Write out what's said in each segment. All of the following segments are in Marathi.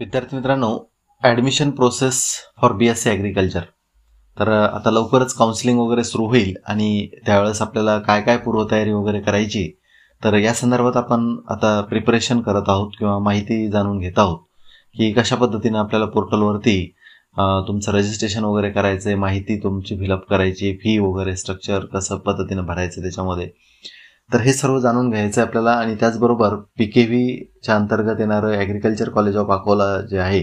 विद्यार्थी मित्रांनो admission process for B S C agriculture तर आता लवकरच काउन्सिलिंग वगैरे सुरू होईल आणि त्यावेळेस आपल्याला काय काय पूर्वतयारी वगैरे करायची तर या संदर्भात आपण आता प्रिपरेशन करत आहोत किंवा माहिती जाणून घेत आहोत की कशा पद्धतीनं आपल्याला पोर्टलवरती तुमचं रजिस्ट्रेशन वगैरे करायचं माहिती तुमची फिलअप करायची फी वगैरे स्ट्रक्चर कसं पद्धतीनं भरायचं त्याच्यामध्ये तर हे सर्व जाणून घ्यायचं आहे आपल्याला आणि त्याचबरोबर पी के व्हीच्या अंतर्गत येणारं ॲग्रिकल्चर कॉलेज ऑफ अकोला जे आहे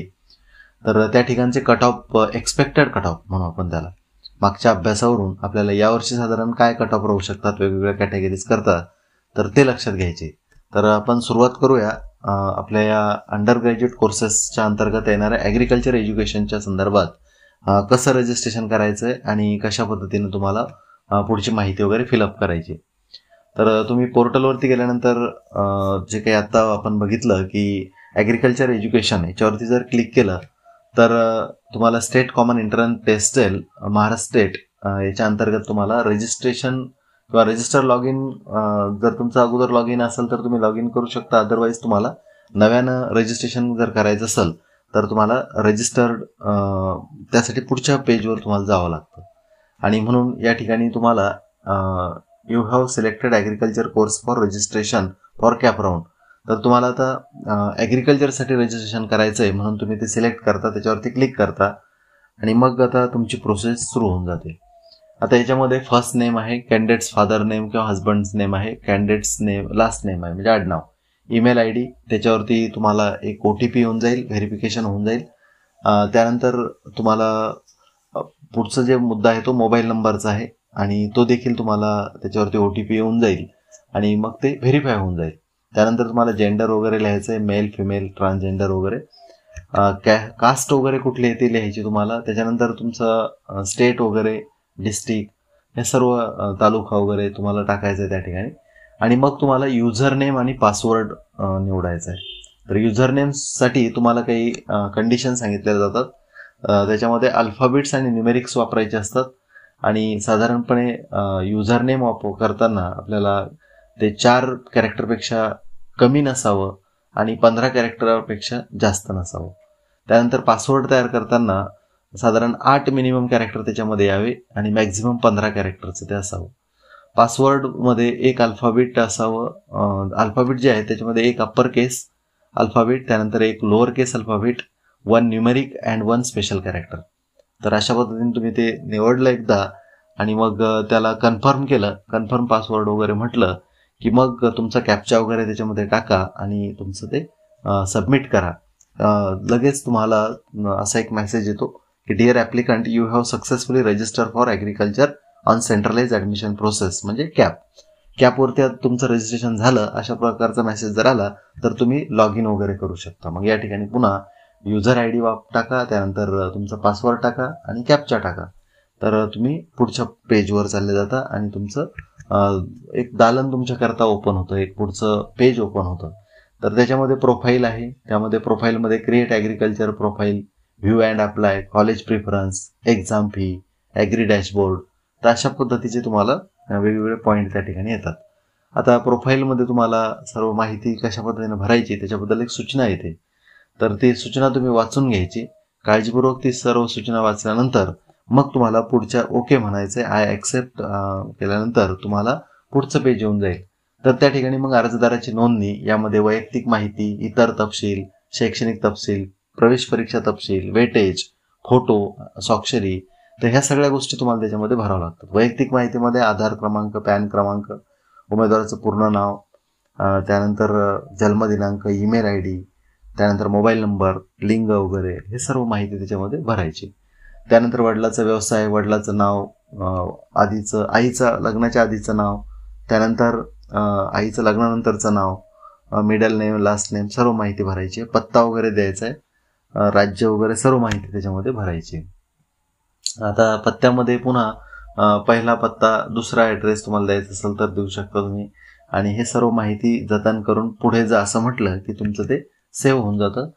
तर त्या ठिकाणचे cut off expected cut off म्हणू आपण त्याला मागच्या अभ्यासावरून आपल्याला यावर्षी साधारण काय कट ऑफ राहू शकतात वेगवेगळ्या कॅटेगरीज करतात तर ते लक्षात घ्यायचे तर आपण सुरुवात करूया आपल्या या अंडर ग्रॅज्युएट कोर्सेसच्या अंतर्गत येणाऱ्या ॲग्रिकल्चर एज्युकेशनच्या संदर्भात कसं रजिस्ट्रेशन करायचं आहे आणि कशा पद्धतीने तुम्हाला पुढची माहिती वगैरे फिलअप करायची तर तुम्ही पोर्टलवरती गेल्यानंतर जे काही आता आपण बघितलं की ॲग्रिकल्चर एज्युकेशन याच्यावरती जर क्लिक केलं तर तुम्हाला state common entrance test Maharashtra state याच्या अंतर्गत तुम्हाला रजिस्ट्रेशन किंवा रजिस्टर लॉग इन जर तुमचं अगोदर लॉग इन असेल तर तुम्ही लॉग इन करू शकता अदरवाईज तुम्हाला नव्यानं रजिस्ट्रेशन जर करायचं असेल तर तुम्हाला रजिस्टर्ड त्यासाठी पुढच्या पेजवर तुम्हाला जावं लागतं आणि म्हणून या ठिकाणी तुम्हाला you have selected agriculture course for registration for round तर तुम्हाला आता ॲग्रिकल्चरसाठी रजिस्ट्रेशन करायचं आहे म्हणून तुम्ही ते सिलेक्ट करता त्याच्यावरती क्लिक करता आणि मग आता तुमची प्रोसेस सुरू होऊन जाते आता याच्यामध्ये फर्स्ट नेम आहे कॅन्डिडेट्स फादर नेम किंवा हजबंड नेम आहे कॅन्डिडेट्स नेम लास्ट नेम आहे म्हणजे आडनाव ईमेल आय डी त्याच्यावरती तुम्हाला एक ओ टी पी होऊन जाईल व्हेरिफिकेशन होऊन जाईल त्यानंतर तुम्हाला पुढचा जे मुद्दा आहे तो मोबाईल नंबरचा आहे आणि तो देखील तुम्हाला त्याच्यावरती ओ टी पी येऊन जाईल आणि मग ते व्हेरीफाय होऊन जाईल त्यानंतर तुम्हाला जेंडर वगैरे लिहायचं आहे मेल फिमेल ट्रान्सजेंडर वगैरे कास्ट वगैरे कुठली ते लिहायची तुम्हाला त्याच्यानंतर तुमचं स्टेट वगैरे डिस्ट्रिक्ट हे सर्व तालुका वगैरे तुम्हाला टाकायचं आहे त्या ठिकाणी आणि मग तुम्हाला युझर नेम आणि पासवर्ड निवडायचा आहे तर युझर नेमसाठी तुम्हाला काही कंडिशन सांगितल्या जातात त्याच्यामध्ये अल्फाबेट्स आणि न्युमेरिक्स वापरायचे असतात आणि साधारणपणे नेम वाप करताना आपल्याला ते चार कॅरेक्टरपेक्षा कमी नसावं आणि पंधरा कॅरेक्टरपेक्षा जास्त नसावं त्यानंतर पासवर्ड तयार करताना साधारण आठ मिनिमम कॅरेक्टर त्याच्यामध्ये यावे आणि मॅक्झिमम पंधरा कॅरेक्टरचं ते असावं पासवर्डमध्ये एक अल्फाबेट असावं अल्फाबेट जे आहे त्याच्यामध्ये एक अप्पर केस अल्फाबेट त्यानंतर एक lower case alphabet one numeric and one special character तर अशा पद्धतीने तुम्ही ते निवडलं एकदा आणि मग त्याला कन्फर्म केलं कन्फर्म पासवर्ड वगैरे म्हटलं की मग तुमचा कॅप्चा वगैरे त्याच्यामध्ये टाका आणि तुमचं ते सबमिट करा लगेच तुम्हाला असा एक मेसेज येतो की dear applicant you have successfully register for agriculture on centralise admission process म्हणजे कॅप कॅपवरती तुमचं रजिस्ट्रेशन झालं अशा प्रकारचा मेसेज जर आला तर तुम्ही लॉग इन वगैरे करू शकता मग या ठिकाणी पुन्हा युजर आय डी वाप टाका त्यानंतर तुमचा पासवर्ड टाका आणि कॅप्चा टाका तर तुम्ही पुढच्या पेजवर चालले जाता आणि तुमचं एक दालन तुमच्याकरता ओपन होतं एक पुढचं पेज ओपन होतं तर त्याच्यामध्ये प्रोफाईल आहे त्यामध्ये प्रोफाईलमध्ये create agriculture profile view and apply college preference exam fee agri dashboard तर अशा पद्धतीचे तुम्हाला वेगवेगळे पॉईंट त्या ठिकाणी येतात आता प्रोफाईलमध्ये तुम्हाला सर्व माहिती कशा पद्धतीने भरायची त्याच्याबद्दल एक सूचना येते तर ती सूचना तुम्ही वाचून घ्यायची काळजीपूर्वक ती सर्व सूचना वाचल्यानंतर मग तुम्हाला पुढच्या ओके म्हणायचे आय ॲक्सेप्ट केल्यानंतर तुम्हाला पुढचं पेज येऊन जाईल तर त्या ठिकाणी मग अर्जदाराची नोंदणी यामध्ये वैयक्तिक माहिती इतर तपशील शैक्षणिक तपशील प्रवेश परीक्षा तपशील वेटेज फोटो स्वाक्षरी तर ह्या सगळ्या गोष्टी तुम्हाला त्याच्यामध्ये भराव्या लागतात वैयक्तिक माहितीमध्ये आधार क्रमांक पॅन क्रमांक उमेदवाराचं पूर्ण नाव त्यानंतर जन्मदिनांक ईमेल आय डी त्यानंतर मोबाईल नंबर लिंग वगैरे हे सर्व माहिती त्याच्यामध्ये भरायची त्यानंतर वडिलाचा व्यवसाय वडिलाचं नाव आधीचं आईचं लग्नाच्या आधीचं नाव त्यानंतर आईचं लग्नानंतरचं नाव मिडल नेम लास्ट नेम सर्व माहिती भरायची पत्ता वगैरे द्यायचा आहे राज्य वगैरे सर्व माहिती त्याच्यामध्ये भरायची आता पत्त्यामध्ये पुन्हा पहिला पत्ता दुसरा ॲड्रेस तुम्हाला द्यायचा असेल तर देऊ शकता तुम्ही आणि हे सर्व माहिती जतन करून पुढे जा असं म्हटलं की तुमचं ते सेव्ह होऊन जातं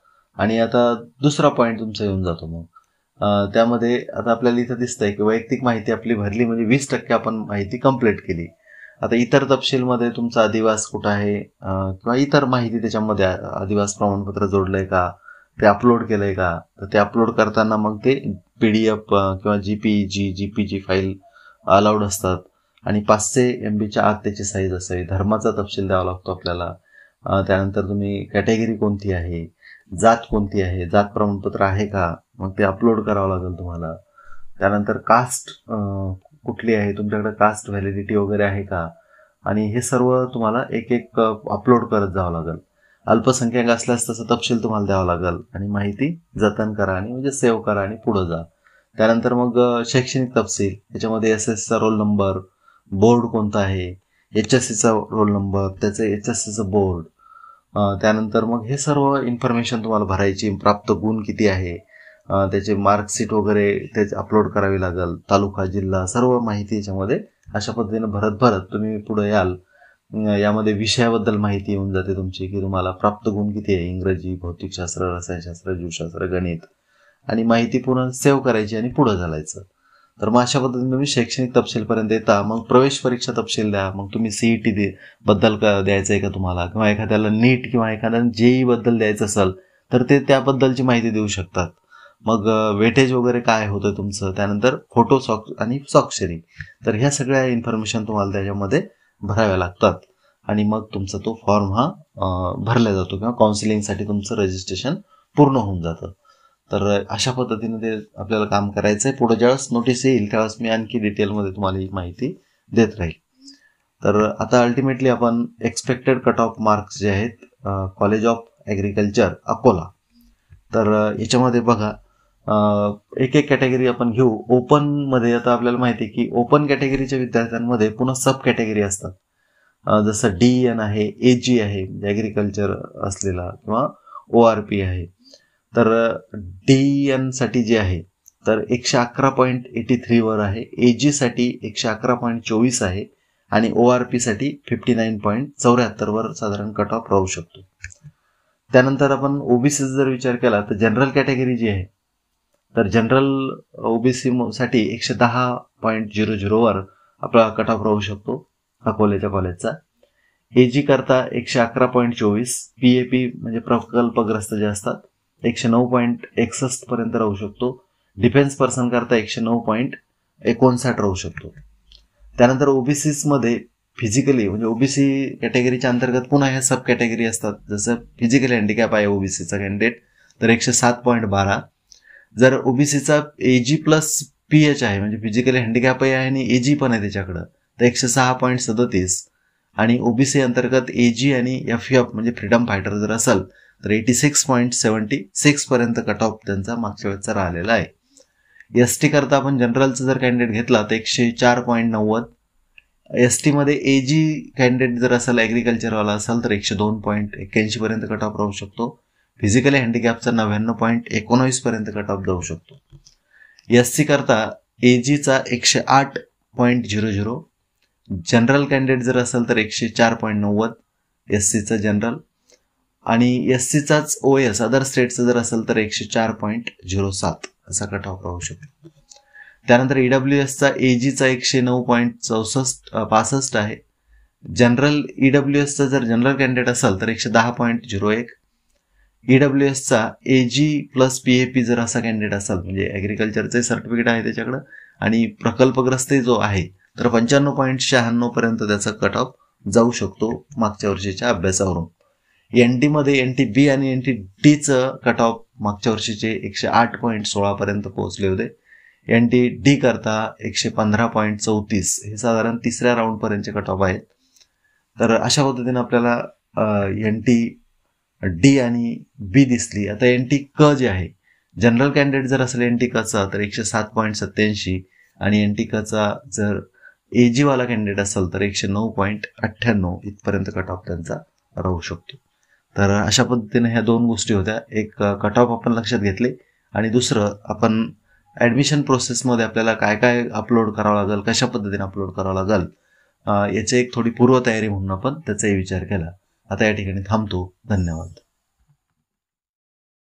आणि आता दुसरा पॉईंट तुमचा येऊन जातो मग त्यामध्ये आता आपल्याला इथं दिसतंय की वैयक्तिक माहिती आपली भरली म्हणजे वीस टक्के आपण माहिती कम्प्लीट केली आता इतर तपशीलमध्ये तुमचा अधिवास कुठं आहे किंवा इतर माहिती त्याच्यामध्ये अधिवास प्रमाणपत्र जोडलंय का ते अपलोड केलंय का तर ते अपलोड करताना मग ते पी डी एफ किंवा J P G J P G file allowed असतात आणि पाचशे एम बीच्या आत त्याची साईज असावी धर्माचा तपशील द्यावा लागतो आपल्याला त्यानंतर तुम्ही कॅटेगरी कोणती आहे जात कोणती आहे जात प्रमाणपत्र आहे का मग ते अपलोड करावं लागेल तुम्हाला त्यानंतर कास्ट कुठली आहे तुमच्याकडे कास्ट व्हॅलिडिटी वगैरे आहे का आणि हे सर्व तुम्हाला एक एक अपलोड करत जावं लागेल अल्पसंख्याक असल्यास तसं तपशील तुम्हाला द्यावा लागेल आणि माहिती जतन करा आणि म्हणजे सेव्ह करा आणि पुढे जा त्यानंतर मग शैक्षणिक तपशील याच्यामध्ये एस एसचा रोल नंबर बोर्ड कोणता आहे एच एस सीचा रोल नंबर त्याचं एच एस सीचं बोर्ड त्यानंतर मग हे सर्व इन्फॉर्मेशन तुम्हाला भरायची प्राप्त गुण किती आहे त्याचे मार्कशीट वगैरे त्याचे अपलोड करावी लागेल तालुका जिल्हा सर्व माहिती याच्यामध्ये अशा पद्धतीने भरत भरत तुम्ही पुढे याल यामध्ये विषयाबद्दल माहिती येऊन जाते तुमची की तुम्हाला प्राप्त गुण किती आहे इंग्रजी भौतिकशास्त्र रसायनशास्त्र जीवशास्त्र गणित आणि माहिती पूर्ण सेव्ह करायची आणि पुढं झालायचं तर मग अशा पद्धतीने तुम्ही शैक्षणिक तपशीलपर्यंत येता मग प्रवेश परीक्षा तपशील द्या मग तुम्ही सीईटी e दे बद्दल द्यायचं आहे का तुम्हाला किंवा एखाद्याला नीट किंवा एखाद्या जेई e बद्दल द्यायचं असेल तर ते त्याबद्दलची माहिती देऊ शकतात मग वेटेज वगैरे काय होतं तुमचं त्यानंतर फोटो सॉक्स आणि स्वाक्षरी तर ह्या सगळ्या इन्फॉर्मेशन तुम्हाला त्याच्यामध्ये भराव्या लागतात आणि मग तुमचा तो फॉर्म हा भरला जातो किंवा काउन्सिलिंगसाठी तुमचं रजिस्ट्रेशन पूर्ण होऊन जातं तर अशा पद्धतीने ते आपल्याला काम करायचं आहे पुढे ज्यावेळेस नोटीस येईल त्यावेळेस मी आणखी डिटेलमध्ये तुम्हाला ही माहिती देत राहील तर आता अल्टिमेटली आपण एक्सपेक्टेड कट ऑफ मार्क्स जे आहेत कॉलेज ऑफ ॲग्रिकल्चर अकोला तर याच्यामध्ये बघा एक एक कॅटेगरी आपण घेऊ ओपनमध्ये आता आपल्याला माहिती आहे की ओपन कॅटेगरीच्या विद्यार्थ्यांमध्ये पुन्हा सब कॅटेगरी असतात जसं डी एन आहे ए जी आहे ॲग्रिकल्चर म्हणजे असलेला किंवा ओ आर पी आहे तर डी जे आहे तर एकशे अकरा पॉईंट एटी थ्री वर आहे एजी साठी एकशे अकरा पॉईंट चोवीस आहे आणि ओ आर पी साठी फिफ्टी नाईन पॉईंट वर साधारण कट ऑफ राहू शकतो त्यानंतर आपण ओबीसीचा जर विचार केला तर जनरल कॅटेगरी जी आहे तर जनरल ओबीसी साठी एकशे दहा पॉईंट झिरो झिरो वर आपला कट ऑफ राहू शकतो अकोल्याच्या कॉलेजचा एजी करता एकशे अकरा पॉईंट चोवीस पी ए पी म्हणजे प्रकल्पग्रस्त जे असतात एकशे नऊ पॉईंट एकसष्ट पर्यंत राहू शकतो डिफेन्स पर्सन करता एकशे नऊ पॉईंट एकोणसाठ राहू शकतो त्यानंतर मध्ये फिजिकली म्हणजे ओबीसी कॅटेगरीच्या अंतर्गत पुन्हा ह्या सब कॅटेगरी असतात जसं फिजिकल हँडिकॅप आहे ओबीसीचा कॅन्डिडेट तर एकशे सात पॉईंट बारा जर ओबीसीचा एजी प्लस पी एच आहे म्हणजे फिजिकली हँडिकॅपही आहे आणि एजी पण आहे त्याच्याकडं तर एकशे सहा पॉईंट सदतीस आणि ओबीसी अंतर्गत एजी आणि एफ एफ म्हणजे फ्रीडम फायटर जर असेल तर एटी सिक्स पॉईंट सेवन्टी पर्यंत कट ऑफ त्यांचा मागच्या वेळेचा राहिलेला आहे एस टी करता आपण जनरलचं जर कॅन्डिडेट घेतला तर एकशे चार पॉईंट नव्वद एस टीमध्ये ए जी कॅन्डिडेट जर असेल ॲग्रिकल्चरवाला असेल तर एकशे दोन पॉईंट एक्क्याऐंशीपर्यंत कट ऑफ राहू शकतो फिजिकली हँडिकॅपचा नव्याण्णव पॉईंट एकोणावीसपर्यंत कट ऑफ जाऊ शकतो एस सी करता ए जीचा एकशे आठ point zero zero general candidate जर असेल तर एकशे चार पॉईंट नव्वद एस सीचा जनरल आणि एस सीचाच ओ एस अदर स्टेटचं जर असेल तर एकशे चार पॉईंट झिरो सात असा कट ऑफ राहू शकतो त्यानंतर ईडब्ल्यू e एसचा ए जीचा एकशे नऊ पॉईंट चौसष्ट पासष्ट आहे जनरल ईडब्ल्यू e एसचा जर जनरल कॅन्डिडेट असेल तर एकशे दहा पॉईंट झिरो एक ईडब्ल्यू एसचा A G plus P A P जर असा कॅन्डिडेट असाल म्हणजे ॲग्रिकल्चरचे सर्टिफिकेट आहे त्याच्याकडं आणि प्रकल्पग्रस्त जो आहे तर पंच्याण्णव पॉईंट पर्यंत त्याचा कट ऑफ जाऊ शकतो मागच्या वर्षीच्या अभ्यासावरून एन टीमध्ये एन टी बी आणि एन टी डीचं कट ऑफ मागच्या वर्षीचे एकशे आठ पॉईंट पर्यंत पोहोचले होते एन टी डी करता एकशे पंधरा पॉईंट चौतीस हे साधारण तिसऱ्या राऊंडपर्यंतचे कट ऑफ आहेत तर अशा पद्धतीने आपल्याला एन टी डी आणि बी दिसली आता एन टी क जे आहे जनरल कॅन्डिडेट जर असेल एन टी कचा तर एकशे सात पॉईंट सत्याऐंशी आणि एन टी कचा जर एजीवाला कॅन्डिडेट असेल तर एकशे नऊ पॉईंट अठ्ठ्याण्णव इथपर्यंत कट ऑफ त्यांचा राहू शकतो तर अशा पद्धतीने ह्या दोन गोष्टी होत्या एक कट ऑफ आपण लक्षात घेतले आणि दुसरं आपण ॲडमिशन प्रोसेसमध्ये आपल्याला काय काय अपलोड करावं लागेल कशा पद्धतीने अपलोड करावं लागेल याची एक थोडी पूर्वतयारी म्हणून आपण त्याचाही विचार केला आता या ठिकाणी थांबतो धन्यवाद